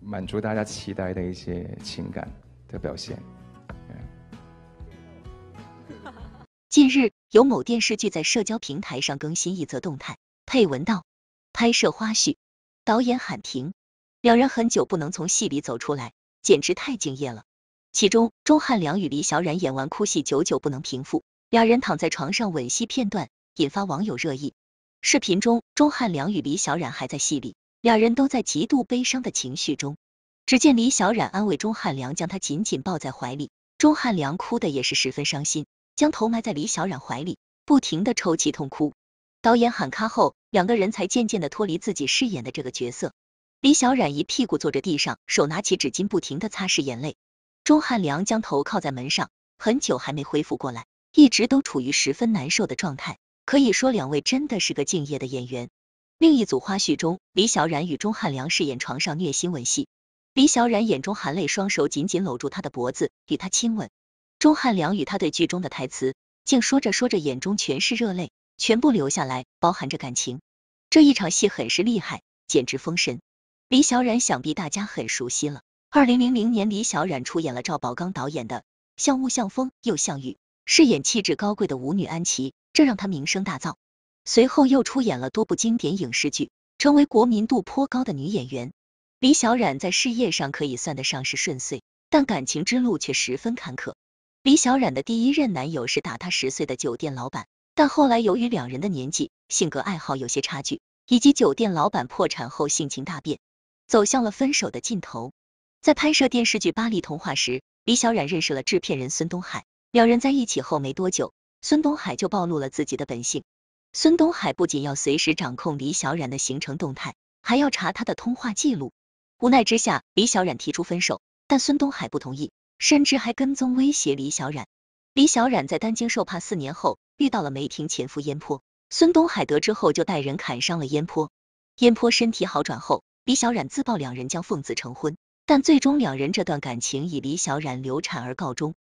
满足大家期待的一些情感的表现。近日，有某电视剧在社交平台上更新一则动态，配文道：拍摄花絮，导演喊停，两人很久不能从戏里走出来，简直太敬业了。其中，钟汉良与李小冉演完哭戏，久久不能平复，两人躺在床上吻戏片段，引发网友热议。视频中，钟汉良与李小冉还在戏里。两人都在极度悲伤的情绪中，只见李小冉安慰钟汉良，将他紧紧抱在怀里。钟汉良哭的也是十分伤心，将头埋在李小冉怀里，不停的抽泣痛哭。导演喊卡后，两个人才渐渐的脱离自己饰演的这个角色。李小冉一屁股坐着地上，手拿起纸巾不停的擦拭眼泪。钟汉良将头靠在门上，很久还没恢复过来，一直都处于十分难受的状态。可以说，两位真的是个敬业的演员。另一组花絮中，李小冉与钟汉良饰演床上虐心吻戏，李小冉眼中含泪，双手紧紧搂住他的脖子，与他亲吻。钟汉良与他对剧中的台词，竟说着说着，眼中全是热泪，全部流下来，包含着感情。这一场戏很是厉害，简直封神。李小冉想必大家很熟悉了。二零零零年，李小冉出演了赵宝刚导演的《像雾像风又像雨》，饰演气质高贵的舞女安琪，这让她名声大噪。随后又出演了多部经典影视剧，成为国民度颇高的女演员。李小冉在事业上可以算得上是顺遂，但感情之路却十分坎坷。李小冉的第一任男友是大她十岁的酒店老板，但后来由于两人的年纪、性格、爱好有些差距，以及酒店老板破产后性情大变，走向了分手的尽头。在拍摄电视剧《巴黎童话》时，李小冉认识了制片人孙东海，两人在一起后没多久，孙东海就暴露了自己的本性。孙东海不仅要随时掌控李小冉的行程动态，还要查她的通话记录。无奈之下，李小冉提出分手，但孙东海不同意，甚至还跟踪威胁李小冉。李小冉在担惊受怕四年后，遇到了梅婷前夫燕坡。孙东海得知后就带人砍伤了燕坡。燕坡身体好转后，李小冉自曝两人将奉子成婚，但最终两人这段感情以李小冉流产而告终。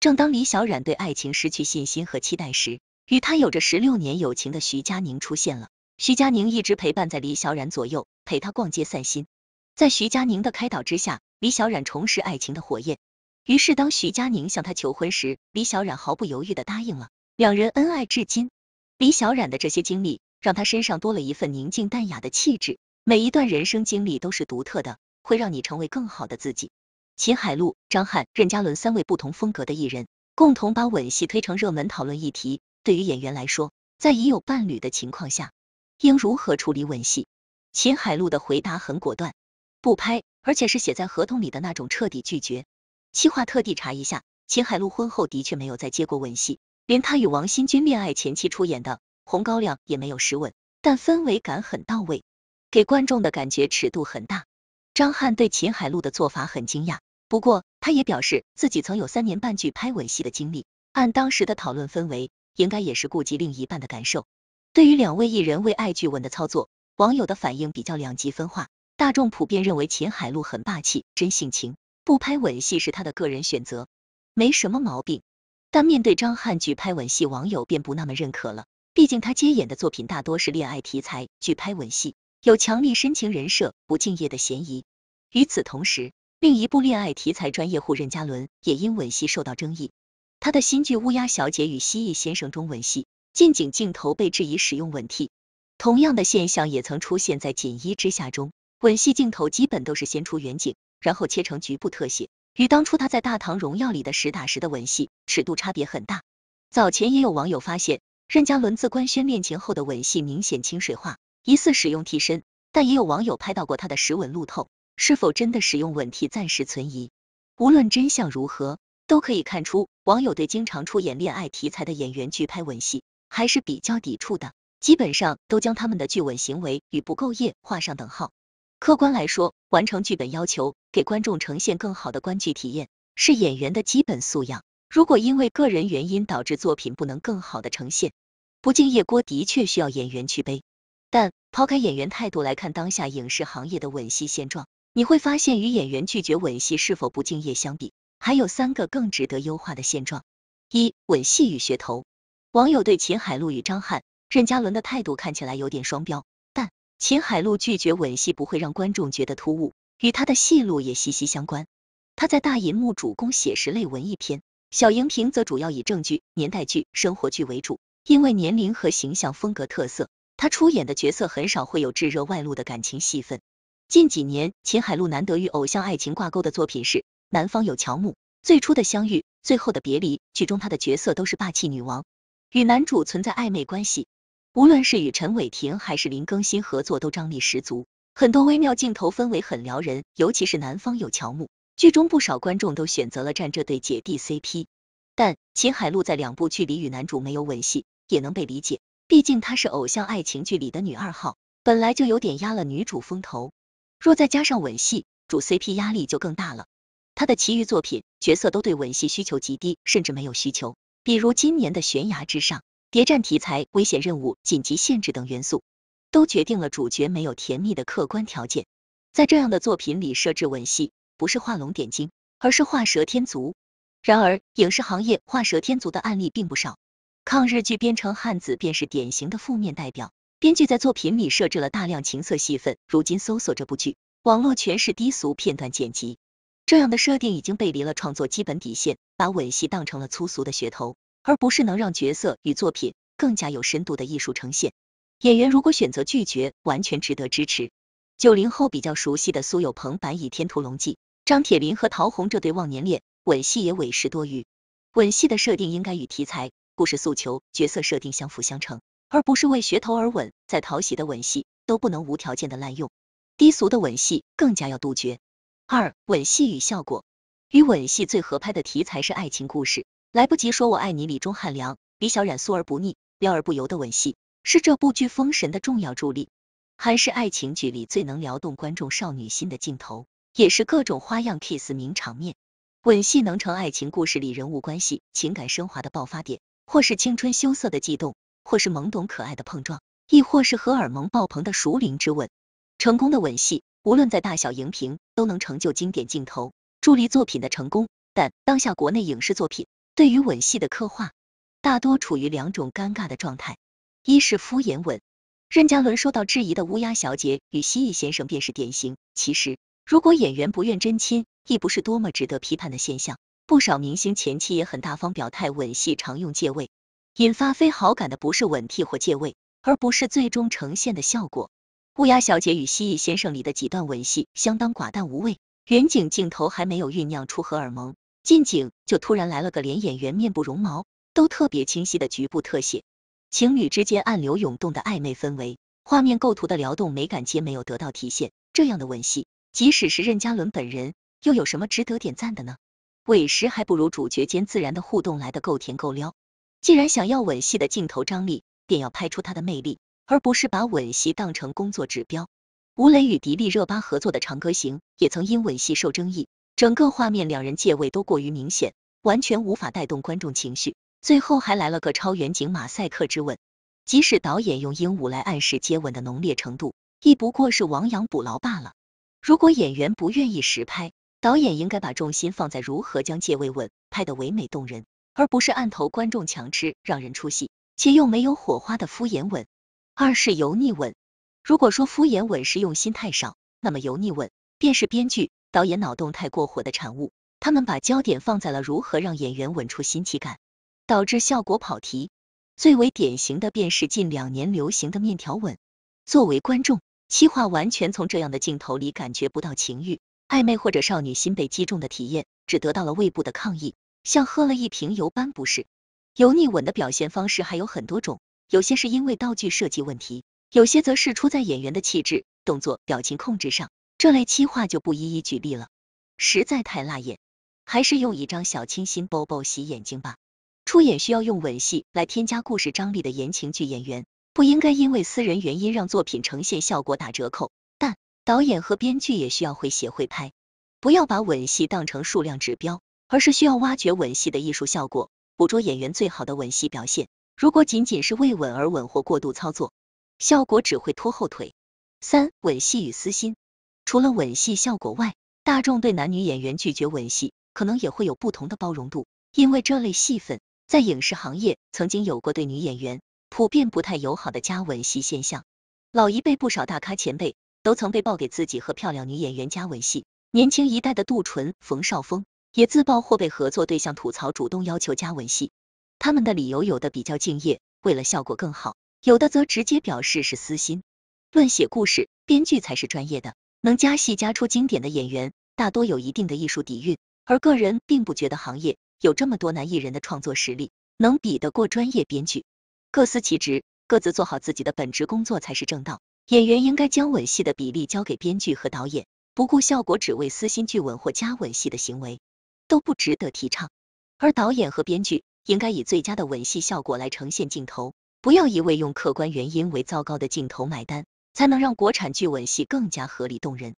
正当李小冉对爱情失去信心和期待时，与他有着十六年友情的徐佳宁出现了，徐佳宁一直陪伴在李小冉左右，陪她逛街散心。在徐佳宁的开导之下，李小冉重拾爱情的火焰。于是，当徐佳宁向她求婚时，李小冉毫不犹豫地答应了，两人恩爱至今。李小冉的这些经历，让她身上多了一份宁静淡雅的气质。每一段人生经历都是独特的，会让你成为更好的自己。秦海璐、张翰、任嘉伦三位不同风格的艺人，共同把吻戏推成热门讨论议题。对于演员来说，在已有伴侣的情况下，应如何处理吻戏？秦海璐的回答很果断，不拍，而且是写在合同里的那种彻底拒绝。七话特地查一下，秦海璐婚后的确没有再接过吻戏，连她与王新军恋爱前期出演的《红高粱》也没有湿吻，但氛围感很到位，给观众的感觉尺度很大。张翰对秦海璐的做法很惊讶，不过他也表示自己曾有三年半去拍吻戏的经历，按当时的讨论氛围。应该也是顾及另一半的感受。对于两位艺人为爱拒吻的操作，网友的反应比较两极分化。大众普遍认为秦海璐很霸气，真性情，不拍吻戏是他的个人选择，没什么毛病。但面对张翰拒拍吻戏，网友便不那么认可了。毕竟他接演的作品大多是恋爱题材，拒拍吻戏有强力深情人设不敬业的嫌疑。与此同时，另一部恋爱题材专业户任嘉伦也因吻戏受到争议。他的新剧《乌鸦小姐与蜥蜴先生》中文戏近景镜头被质疑使用吻替。同样的现象也曾出现在《锦衣之下》中，吻戏镜头基本都是先出远景，然后切成局部特写，与当初他在《大唐荣耀》里的实打实的吻戏尺度差别很大。早前也有网友发现，任嘉伦自官宣恋情后的吻戏明显清水化，疑似使用替身，但也有网友拍到过他的实吻路透，是否真的使用吻替暂时存疑。无论真相如何。都可以看出，网友对经常出演恋爱题材的演员拒拍吻戏还是比较抵触的，基本上都将他们的拒吻行为与不够业画上等号。客观来说，完成剧本要求，给观众呈现更好的观剧体验，是演员的基本素养。如果因为个人原因导致作品不能更好的呈现，不敬业锅的确需要演员去背。但抛开演员态度来看，当下影视行业的吻戏现状，你会发现与演员拒绝吻戏是否不敬业相比。还有三个更值得优化的现状：一吻戏与噱头。网友对秦海璐与张翰、任嘉伦的态度看起来有点双标，但秦海璐拒绝吻戏不会让观众觉得突兀，与他的戏路也息息相关。他在大银幕主攻写实类文艺片，小荧屏则主要以正剧、年代剧、生活剧为主。因为年龄和形象风格特色，他出演的角色很少会有炙热外露的感情戏份。近几年，秦海璐难得与偶像爱情挂钩的作品是。南方有乔木，最初的相遇，最后的别离，剧中她的角色都是霸气女王，与男主存在暧昧关系。无论是与陈伟霆还是林更新合作，都张力十足。很多微妙镜头，氛围很撩人。尤其是南方有乔木，剧中不少观众都选择了站这对姐弟 CP。但秦海璐在两部剧里与男主没有吻戏，也能被理解。毕竟她是偶像爱情剧里的女二号，本来就有点压了女主风头。若再加上吻戏，主 CP 压力就更大了。他的其余作品角色都对吻戏需求极低，甚至没有需求。比如今年的《悬崖之上》，谍战题材、危险任务、紧急限制等元素，都决定了主角没有甜蜜的客观条件。在这样的作品里设置吻戏，不是画龙点睛，而是画蛇添足。然而，影视行业画蛇添足的案例并不少，《抗日剧边城汉子》便是典型的负面代表。编剧在作品里设置了大量情色戏份，如今搜索这部剧，网络全是低俗片段剪辑。这样的设定已经背离了创作基本底线，把吻戏当成了粗俗的噱头，而不是能让角色与作品更加有深度的艺术呈现。演员如果选择拒绝，完全值得支持。九零后比较熟悉的苏有朋版《倚天屠龙记》，张铁林和陶虹这对忘年恋，吻戏也委实多余。吻戏的设定应该与题材、故事诉求、角色设定相辅相成，而不是为噱头而吻。再讨喜的吻戏都不能无条件的滥用，低俗的吻戏更加要杜绝。二吻戏与效果，与吻戏最合拍的题材是爱情故事。来不及说我爱你，李钟汉、良李小冉素而不腻、撩而不油的吻戏，是这部剧封神的重要助力，还是爱情剧里最能撩动观众少女心的镜头，也是各种花样 kiss 名场面。吻戏能成爱情故事里人物关系情感升华的爆发点，或是青春羞涩的悸动，或是懵懂可爱的碰撞，亦或是荷尔蒙爆棚的熟龄之吻。成功的吻戏。无论在大小荧屏，都能成就经典镜头，助力作品的成功。但当下国内影视作品对于吻戏的刻画，大多处于两种尴尬的状态：一是敷衍吻，任嘉伦受到质疑的《乌鸦小姐与蜥蜴先生》便是典型。其实，如果演员不愿真亲，亦不是多么值得批判的现象。不少明星前期也很大方表态，吻戏常用借位。引发非好感的不是吻替或借位，而不是最终呈现的效果。《乌鸦小姐与蜥蜴先生》里的几段吻戏相当寡淡无味，远景镜头还没有酝酿出荷尔蒙，近景就突然来了个连演员面部绒毛都特别清晰的局部特写，情侣之间暗流涌动的暧昧氛围、画面构图的撩动美感皆没有得到体现。这样的吻戏，即使是任嘉伦本人，又有什么值得点赞的呢？委实还不如主角间自然的互动来的够甜够撩。既然想要吻戏的镜头张力，便要拍出它的魅力。而不是把吻戏当成工作指标。吴磊与迪丽热巴合作的《长歌行》也曾因吻戏受争议，整个画面两人借位都过于明显，完全无法带动观众情绪。最后还来了个超远景马赛克之吻，即使导演用鹦鹉来暗示接吻的浓烈程度，亦不过是亡羊补牢罢了。如果演员不愿意实拍，导演应该把重心放在如何将借位吻拍得唯美动人，而不是按头观众强吃，让人出戏，且又没有火花的敷衍吻。二是油腻吻。如果说敷衍吻是用心太少，那么油腻吻便是编剧、导演脑洞太过火的产物。他们把焦点放在了如何让演员吻出新奇感，导致效果跑题。最为典型的便是近两年流行的面条吻。作为观众，七画完全从这样的镜头里感觉不到情欲、暧昧或者少女心被击中的体验，只得到了胃部的抗议，像喝了一瓶油般不适。油腻吻的表现方式还有很多种。有些是因为道具设计问题，有些则是出在演员的气质、动作、表情控制上。这类七画就不一一举例了，实在太辣眼。还是用一张小清新包包洗眼睛吧。出演需要用吻戏来添加故事张力的言情剧演员，不应该因为私人原因让作品呈现效果打折扣。但导演和编剧也需要会写会拍，不要把吻戏当成数量指标，而是需要挖掘吻戏的艺术效果，捕捉演员最好的吻戏表现。如果仅仅是为稳而稳或过度操作，效果只会拖后腿。三吻戏与私心，除了吻戏效果外，大众对男女演员拒绝吻戏可能也会有不同的包容度，因为这类戏份在影视行业曾经有过对女演员普遍不太友好的加吻戏现象。老一辈不少大咖前辈都曾被曝给自己和漂亮女演员加吻戏，年轻一代的杜淳、冯绍峰也自曝或被合作对象吐槽主动要求加吻戏。他们的理由有的比较敬业，为了效果更好；有的则直接表示是私心。论写故事，编剧才是专业的。能加戏加出经典的演员，大多有一定的艺术底蕴。而个人并不觉得行业有这么多男艺人的创作实力能比得过专业编剧。各司其职，各自做好自己的本职工作才是正道。演员应该将吻戏的比例交给编剧和导演，不顾效果只为私心剧吻或加吻戏的行为都不值得提倡。而导演和编剧。应该以最佳的吻戏效果来呈现镜头，不要一味用客观原因为糟糕的镜头买单，才能让国产剧吻戏更加合理动人。